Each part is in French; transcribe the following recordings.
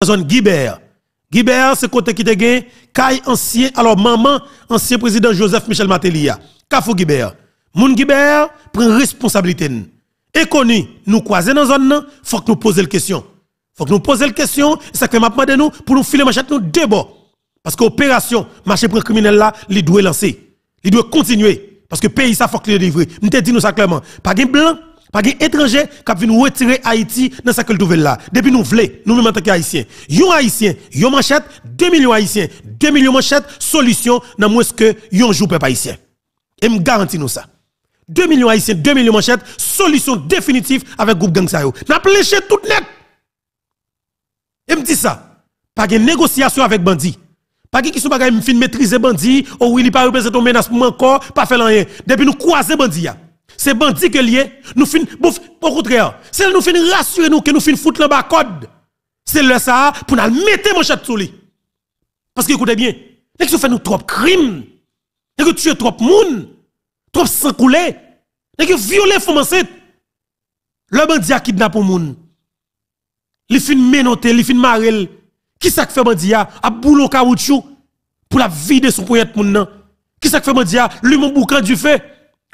Dans zone Guibert. Guibert, c'est côté qui te gagne, caille ancien, alors maman, ancien président Joseph Michel Matelia. Kafou Guibert. Moun Guibert prend responsabilité. Et connu, nous croiser dans zone, il faut que nous posions la question. Faut que nous posions la question, et ça que m'a de nous pour nous filer machette nous debout. Parce que opération marché pour criminel là, il doit lancer. Il doit continuer parce que pays ça faut que le livrer. Nous te dit nous ça clairement, pas gain blanc pas de étrangers qui viennent retirer Haïti dans cette nouvelle là. Depuis nous voulons, nous même en tant qu'Haïtiens. Yon Haïtien, yon manchette, 2 millions Haïtiens, 2 millions manchettes, solution dans moins que yon jour peuple haïtien. Et me garantis nous ça. 2 millions Haïtiens, 2 millions manchettes, solution définitive avec groupe gang sa yo. N'a pléché tout net. Et me dit ça. Pas de négociation avec bandit. Pas qui sont bagay me fin maîtriser bandit, ou il il pas représenter menace pour encore, pas faire rien. Depuis nous croiser bandit c'est bandit que lié. Nous fin, bouf, au contraire, c'est nous fin rassurer nous que nous fin foutre le bas code. C'est le ça pour nous mettre mon chat sous lui. Parce que écoutez bien, dès que fait nous trop crimes, dès que tuer trop monde, trop sans couler, Nous que violer femme le bandit a kidnappé moun. Li fin menoté, li fin marel. Qui ça fait bandit a a boulot caoutchouc pour la vie de son poète. moun Qui ça fait bandit a lui mon boucan du feu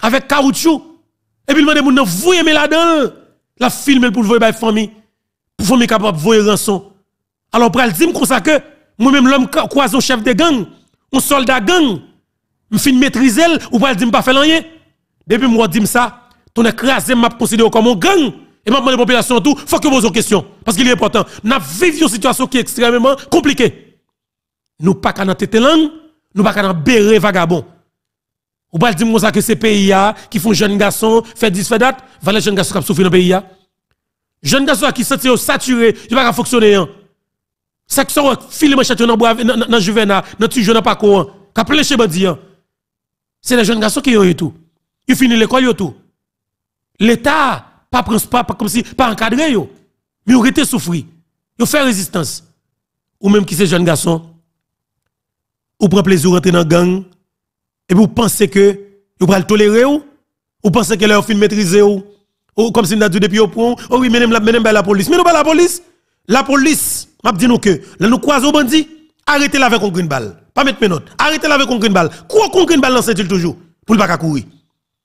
avec caoutchouc et puis il m'a vous aimez là-dedans. La filmer pour voir la famille. Pour famille capable de voir rançon. Alors, pour elle, dire comme ça que, moi-même, l'homme croise un chef de gang, un soldat gang, je fin maîtriser, ou pour elle, dire, pas ne faire rien. Depuis moi, je dis ça, ton écrasé m'a considéré comme un gang. Et maintenant, la population tout, faut que vous posez une question. Parce qu'il est important. Nous vivons une situation qui est extrêmement compliquée. Nous pas qu'à dans langue, nous pas qu'à dans bérer vagabond. Ou pas dire ça que c'est pays qui font jeunes garçons, fait 10, fait date, valait jeunes garçons qui souffrent dans le pays. Jeunes garçons qui sont saturés, ils ne pas fonctionner. Hein. C'est que ça, filer manchette dans le juvenat, dans le jeune pas courant, qui dans chez hein. C'est les jeunes garçons qui ont eu tout. Ils finissent l'école, ils tout. L'État, pas, pas, pas comme si, pas encadré, yo. ils ont souffri. Ils fait résistance. Ou même qui ces jeunes garçons, ou prend plaisir à rentrer dans la gang, et vous pensez que vous pouvez le tolérer ou Vous pensez que leur film maîtrisé ou Ou comme si nous dit depuis au point, oh oui, même la, la police. Mais nous pas la police. La police, m'a dit nous que, là nous croisons bandit, arrêtez-la avec un green ball. Pas mettre mes notes. Arrêtez-la avec un green ball. Quoi qu'on green ball dans il toujours pour pas courir.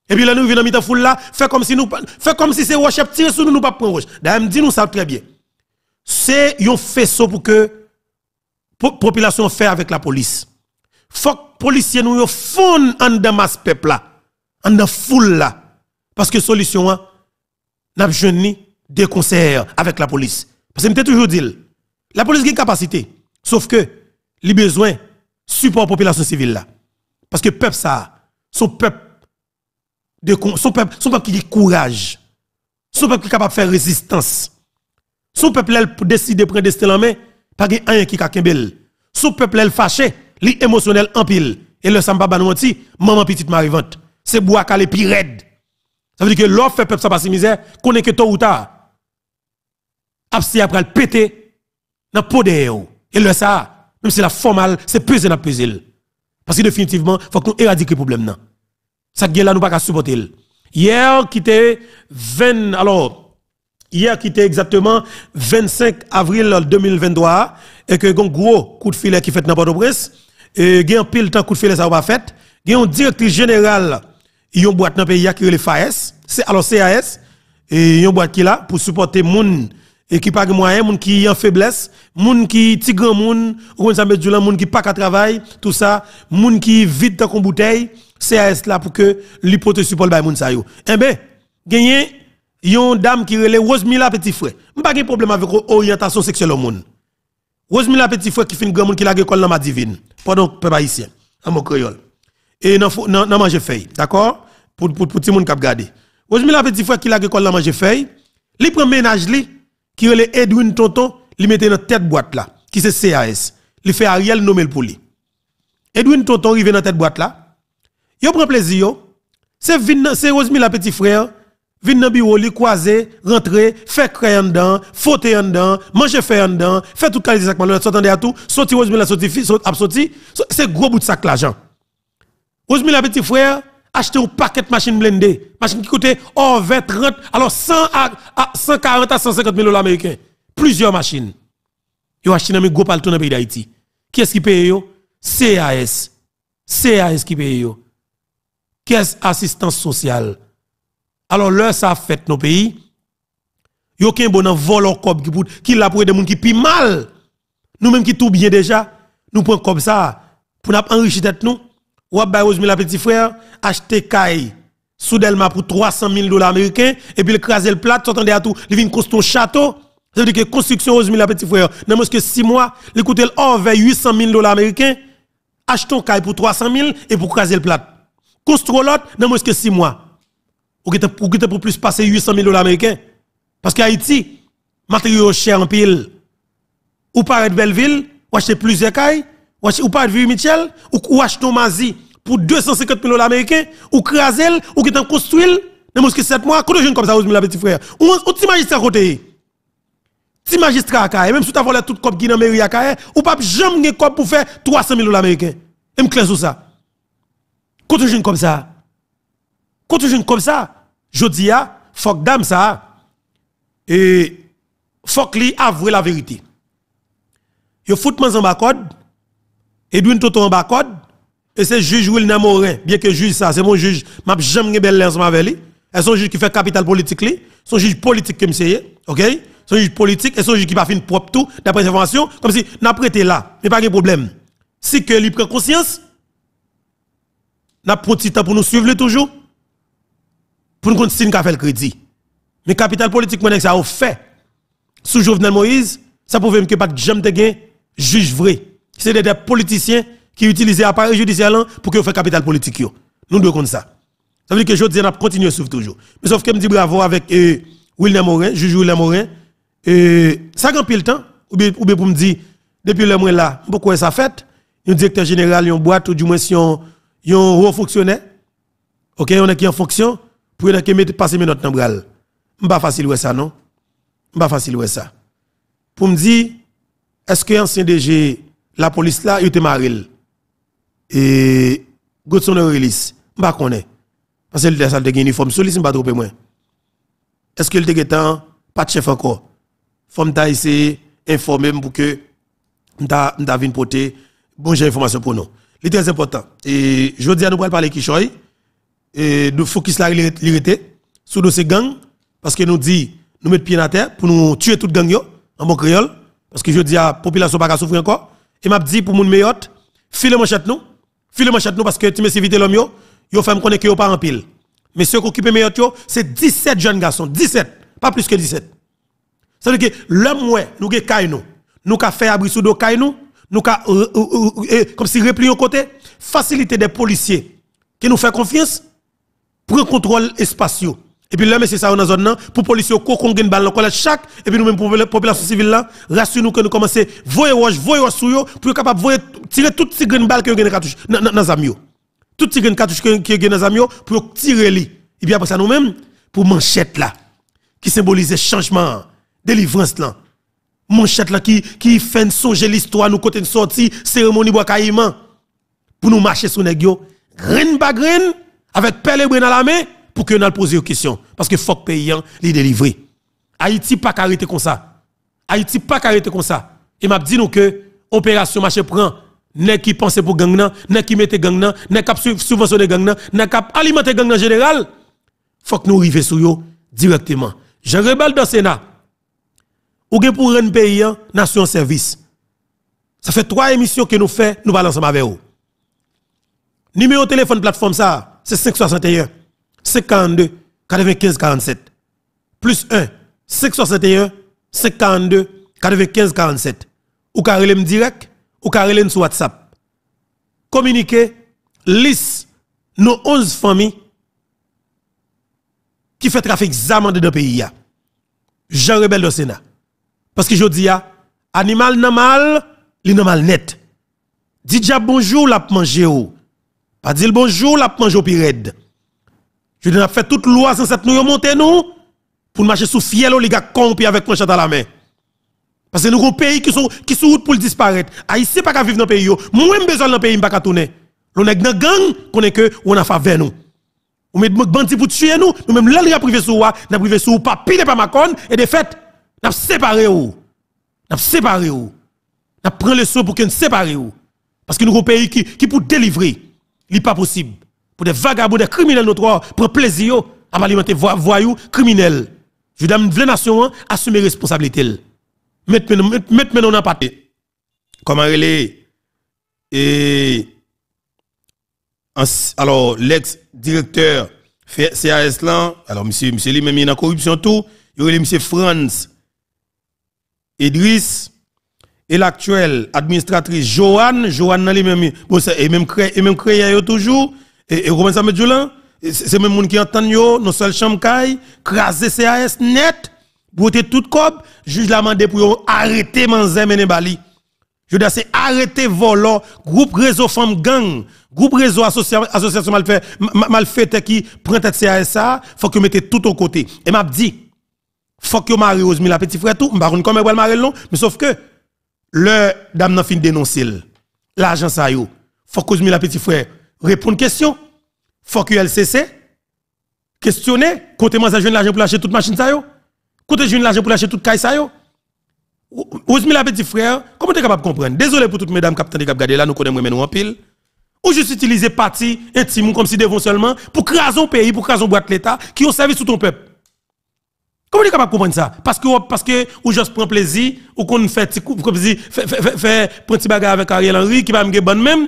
Et puis là nous venons mettre foule là, fait comme si nous fait comme si c'est roche tirer sur nous nous pas prendre roche. D'ailleurs, dit nous ça très bien. C'est fait faisceau pour que la population fait avec la police faut que policiers nous fond en dans peuple là, en dans foule là. Parce que solution, n'a jeune des concert avec la police. Parce que je toujours dit, la police a une capacité. Sauf que, les besoins, support population civile là. Parce que peuple ça, son peuple, de, son peuple, son peuple qui a courage, son peuple qui est capable de faire résistance, son peuple qui décide de prendre stèles en main, pas rien qui a Son peuple est fâché, li émotionnel en pile. Et le samba banouanti... maman petite marivante. C'est bois calé pi raide. Ça veut dire que l'offre fait peuple ça passe misère, est que tôt ou tard. Apsi après le péter dans pot de Et le ça, même si la formale, c'est plus dans puzzle. Parce que définitivement, faut qu'on éradique le problème là. Ça qui là nous pas supporter. Hier qui était 20 alors hier qui était exactement 25 avril 2023 et que un gros coup de filet qui fait n'importe port a un pile temps coup de filet ça pas fait a un directeur général yon boîte dans pays qui le FAS c'est alors CAS et yon boîte qui là pour supporter moun et qui pas moyen moun qui en faiblesse moun qui ti grand moun ou ça met du moun qui pas qu'à travail tout ça moun qui vide dans une bouteille CAS là pour que l'hypothèse support bay moun ça yo Eh ben a yon dame qui relè Rosemila petit frère pas de problème avec orientation sexuelle au monde Rosemilla petit frère qui fin grand monde qui la école dans ma divine. Pendant peuple haïtien en mot créole. Et nan nan manger feuille, d'accord Pour pour le tout monde qui regarder. Rosemilla petit frère qui la école dans manger feuille, li prend ménage li qui est Edwin Tonton, li mette dans tête boîte là qui c'est CAS. Il fait Ariel nommer pour lui. Edwin Tonton arrive dans tête boîte là. il prend plaisir yo. C'est Rosemilla petit frère Vin dans bureau, li croiser, rentrer, fait crayon dedans, fauter en dedans, manger faire en dedans, fait tout qualité sac malheur, s'entendre à tout, sorti la sorti fils, sorti, c'est gros bout de sac l'argent. la petit frère, acheter un paquet de machines blindées, machine qui coûtait en 20 30 alors 100 à, 140 à 150 000 dollars américains. Plusieurs machines. Yo acheté dans mi gros palto dans le pays d'Haïti. Qui est-ce qui paye yo? CAS. CAS qui paye yo. ce assistance sociale. Alors, là ça fait nos pays. Il n'y a aucun bon dans vol en qui l'a pour des gens qui pi mal. nous même qui tout bien déjà, nous prenons comme ça pour nous enrichir tête nous. Ou à la petit frère, acheter caille Soudelma pour 300 000 dollars américains, et puis le craser le plat, tu à tout, il vient construire un château. Ça veut dire que construction 11 la petit frère, dans moins que 6 mois, il coûte envers 800 000 dollars américains, achetons caille pour 300 000 et pour craser le plat. Construire l'autre dans moins que 6 mois ou qui tu pour plus passer 800 000 dollars américains. Parce Haïti matériaux chers en pile. Ou être Belleville, ou acheter plusieurs cailles, ou, pas être ville Michel, ou, ou acheter Mazi pour 250 000 dollars américains, ou Krasel, ou que construit, ne dans 7 mois, quand jeune comme ça, 000 petit frère. Ou, ou petit magistrat à côté. Petit magistrat même si tu as volé toute cop qui dans mairie à ou pas jamais une pour faire 300 000 dollars américains. Et me clair sur ça. Quand jeune comme ça. Quand tu joues comme ça, je dis, ah, faut que dame ça, et faut que avoue la vérité. Yo fout en bas code, Edwin Toto en bas code, et c'est juge Will morin, bien que juge ça, c'est mon juge, m'a jamais belle ensemble avec lui. sont son juge qui fait capital politique li, son juge politique qui me OK Son juge politique et son juge qui pas fin propre tout d'après information comme si n'a prêté là, mais pas de problème. Si que lui prend conscience, n'a petit temps pour nous suivre toujours pour nous continuer à faire le crédit. Mais le capital politique, mon ça a fait. Sous Jovenel Moïse, ça prouve que pas de de juge vrai. C'est des politiciens qui utilisent l'appareil judiciaire pour qu'ils le capital politique. Nous devons ça. Ça veut dire que je dis, on continue à suivre toujours. Mais sauf que je me dis bravo avec euh, William Morin, juge William Morin. et euh, ça gagne le temps. Ou bien, ou bien pour me dire, depuis le mois là, pourquoi ça fait Un directeur général, un boîte, ou du moins, un haut fonctionnaire. Ok, on est qui en fonction pour que mette passer mes notes dans bral pas facile ouais ça non pas facile ouais ça pour me dire est-ce que ancien DG la police là il était maril et Godson release pas connaît. parce que le a de uniforme solide pas trop moins est-ce que le temps pas de chef encore faut t'a essayer informer pour que Je m'ta venir porter bon j'ai information pour nous c'est très important et je dis à nous parler qui choisit et de focus la l'irrité sur dossier gang parce que nous dit nous mettre pieds à terre pour nous tuer toute gang yo en bon créole parce que je dis à la population pas souffrir encore et m'a dit pour moun meilleur file manchette nous file manchette nous parce que tu me vite l'homme yo yo femme connaît que yo pas en pile mais ceux qui occupent meilleur yo c'est 17 jeunes garçons 17 pas plus que 17 ça veut dire que l'homme nous gè kay nous nous ka fait abri sous do nous nous ka euh, euh, euh, comme si replier côté faciliter des policiers qui nous fait confiance prend contrôle spatial Et puis là, mais c'est ça, dans zone, pour policiers, qu'on gagne balle collège chaque, et puis nous-mêmes, pour la population civile là, rassure-nous que nous commençons, voyez, voyez, sur eux, pour être capable de tirer toutes ces grandes balles que vous avez dans les amis. Toutes ces grandes cartouches que vous avez dans les amis, pour tirer les. Et puis après ça, nous-mêmes, pour manchette là, qui symbolise changement, délivrance là. Manchette là, qui, qui fait songer l'histoire, nous côté de sortie, cérémonie, bois, caïman, pour nous marcher sur les graines, pas avec pelle et dans la main pour que nous poser une question. Parce que faut que paysan les délivrer. Haïti pas arrêter comme ça. Haïti pas arrêter comme ça. Et m'a dit nous que opération marché prend nèg qui pensait pour gang nan, nèg qui mettait gang nan, nèg qui subventionner gang nan, nèg qui alimenter gang nan général. Faut que nous arrivions sur yo directement. Je rebelle dans le Sénat. Ou bien pour rendre pays nation service. Ça fait trois émissions que nous faisons, nous balançons avec vous. Numéro téléphone plateforme ça c'est 561, 542, 95, 47. Plus 1, 561, 52 95, 47. Ou carrément direct, ou carrément sur WhatsApp. Communiquez, liste nos 11 familles qui fait trafic zaman dans le pays. Jean Rebelle au Sénat. Parce que je dis, animal normal, li normal net. Didja bonjour la manger ou. Pas dire bonjour, la mange au pirède. Je n'ai fait toute loi sans cette nous monter nous pour marcher sous fiel oligarque corrompu avec chat à la main. Parce que nous avons un pays qui sont qui sont route pour le disparaître. Haïti pas qu'à vivre dans le pays. Moi, besoin dans pays, pas qu'à tourner. L'on est dans gang, qu'on est que on a fait nous. On met bandit pour tuer nous, nous même là, a privé sur n'a privé sur pas pile pas ma con et de fait, n'a séparé ou. N'a séparé ou. N'a prend le sou pour qu'on séparé ou. Parce que nous avons un pays qui qui pour délivrer. Il n'est pas possible. Pour des vagabonds, des criminels notoires, pour plaisir à alimenter voyous criminels. Je dis à la nation assumer responsabilité. Maintenant, on a Comment elle est Et. Alors, l'ex-directeur CAS là, alors monsieur, monsieur lui-même, il a corruption tout. Il y a monsieur Franz Idriss et l'actuelle administratrice Joanne, Joanne dans les mêmes, et même créé, et même créé toujours, et, Romain comment ça C'est même monde qui entend yo, nos seuls chambres craser CAS net, boter tout cob, juge la mandé pour arrêter Manzé et Je dis c'est arrêter volant, groupe réseau femme gang, groupe réseau association malfaite qui prend tête CASA, faut que mettez tout au côté. Et m'a dit, faut que Marie Rosemary la petite frère tout, m'baron comme allez marier non. mais sauf que, le dame n'a fin dénoncer l'argent sa yo faut que la petit frère répondre question faut que LCC questionner côté moi ça l'argent pour acheter toute machine ça yo côté jeune l'argent pour acheter toute caille ça yo la petit frère comment tu capable de comprendre désolé pour toutes mesdames capitaine qui regarder là nous connaissons nous en pile ou juste utiliser parti intime comme si devant seulement pour craser un pays pour craser boîte l'état qui ont servi tout ton peuple Comment vous capable de comprendre ça Parce que parce que ou juste prend plaisir ou qu'on fait petit coup faire petit bagarre avec Ariel Henry qui va me bonne même.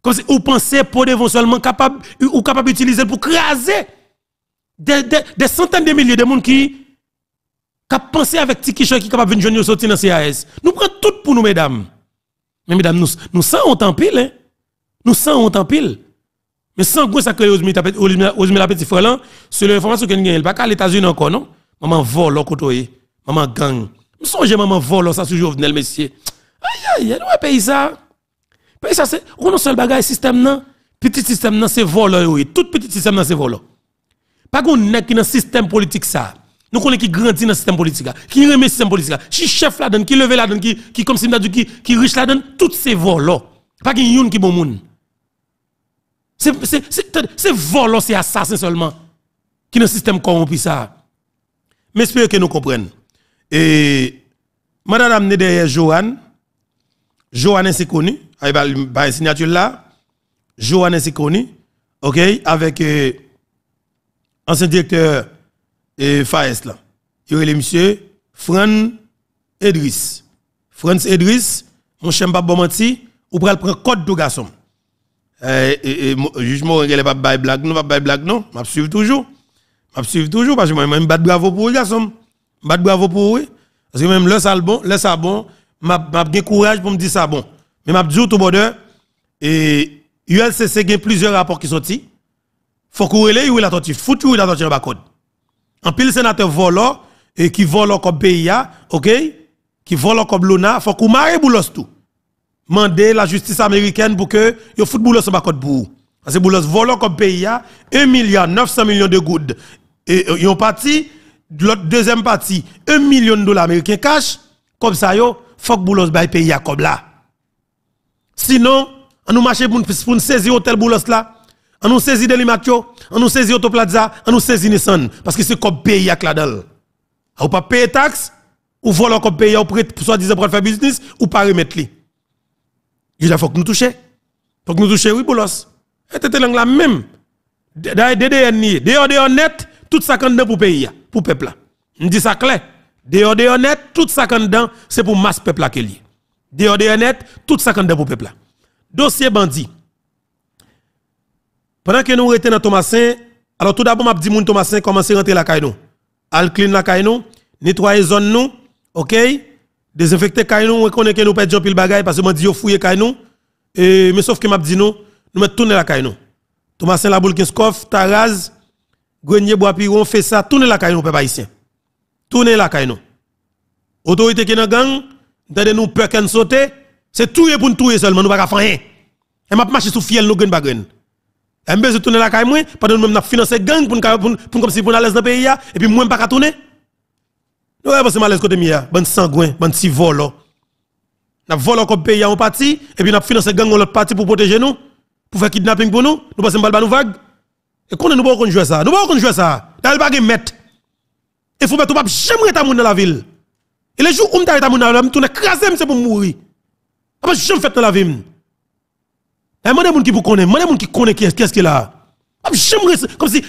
Comme si ou pensez pour éventuellement seulement capable ou capable d'utiliser pour craser des, centaines de milliers de monde qui avec pensé avec Tiki qui capable de venir sortir dans CAS. Nous prenons tout pour nous mesdames. Mais mesdames nous nous sentons en pile hein. Nous sentons en pile. Mais sans gros sacré Osmila Petit Frère là, selon l'information que nous avons, pas qu'à l'États-Unis encore, non? Maman vole au eh. maman gang. Je songe maman vole ça venu le Messier. Aïe aïe, nous un pays ça. Pays ça c'est on a seul bagage système non. Petit système non c'est voleur oui, tout petit système non c'est voleur. Pas qu'on n'est qui dans système politique ça. Nous connaissons qui grandit dans système politique qui remet système politique Si chef là dedans, qui levé là dedans, qui qui comme si qui qui riche là dedans, tout c'est vol. Pas qu'il y qui bon monde. C'est volant, c'est assassin seulement qui dans le système corrompu ça. Mais j'espère que nous comprennent. Et madame amené derrière Johan. Johan est connu. Avec ah, la signature là. Johan est connu. OK Avec l'ancien euh, ancien directeur et euh, FAES là. Il y a le monsieur Fran Edris. Franz Edris, mon chien pas bon menti, ou pral code de garçon et jugement il pas de blague, non, pas de blague, non. Je suis toujours. Je suis toujours parce que moi, je bat bravo pour eux, garçon. bat bravo pour eux. Parce que même le ça bon, le ça bon. Je suis courage pour me dire ça bon. Mais je dis tout monde Et ULCC a plusieurs rapports qui sont sortis. Faut courir les, il a sorti foutu, il a sorti en code. En pile sénateur volant, et qui vole comme PIA, ok? Qui vole comme l'ONA, faut qu'on marre boulos tout mandé la justice américaine pour que yo foot boulot en bas pour parce que boulot volant comme pays a 1 milliard 900 millions de gouttes et euh, yon parti l'autre deuxième partie 1 million de dollars américains cash comme ça yo faut que bay pays a comme là sinon on nous marche pour nous saisir hôtel boulot là on nous saisit Delimatio, on nous saisit Autoplaza, on nous saisit Nissan parce que c'est comme pays à cladel. Ah, ou pas payer taxes, ou voler comme pays ou soi-disant pour faire business ou pas remettre li. Il a faut que nous touchions. Faut que nous touchions, oui, Boulos. Et t'es langue là même. D'ailleurs, DDN DDN, D'ailleurs, net, tout ça qu'on pour le pays, pour le peuple. Je dis ça clair. DDN d'ailleurs, net, tout ça qu'on c'est pour masse peuple qui est. lié. DDN net, tout ça qu'on pour peuple Dossier bandit. Pendant que nous étions dans Thomasin, alors tout d'abord, m'a dit mon Thomasin commencer à rentrer la caille nous. Al clean la caille nous, nettoyer zone nous, OK désinfecter Kainon, on connaît que nous perdons pile bagaille parce que m'a dit fouiller Kainon et mais sauf que m'a dit non, nous mettons tourner la Kainon. Thomas Saint Laboul Kinskov, Taraz, Grenier Bois Piron fait ça, tourner la Kainon peuple haïtien. Tourner la Kainon. Autorité qui dans gang, entendez nous peur qu'elle saute. c'est tout pour nous touyer seulement, nous pas faire rien. Et m'a marcher sous fiel nous gagne pas gagne. Et de tourner la Kainon, pendant nous même n'a financer gang pour pour comme si pour aller dans le pays et puis moi pas tourner. Nous avons pensé malaise côté mia, bon sangouin, bonne si volo. Oh. Nous volons comme pays en partie, et puis nous financé gang l'autre partie pour protéger nous, pour faire kidnapping pour nous. Nous passons balle nous vague. Et quand nous ne pouvons jouer ça, nous ne pouvons jouer ça. Nous pas mettre. Il faut mettre tout pas jamais ta moun dans la ville. Et les jours où m'ta ta moun dans la ville, tourne craser c'est pour mourir. ne jamais fait dans la ville. M'm. Et eh, moi des moun qui vous connaît, moi des moun qui connaît qui est-ce qui est là. comme si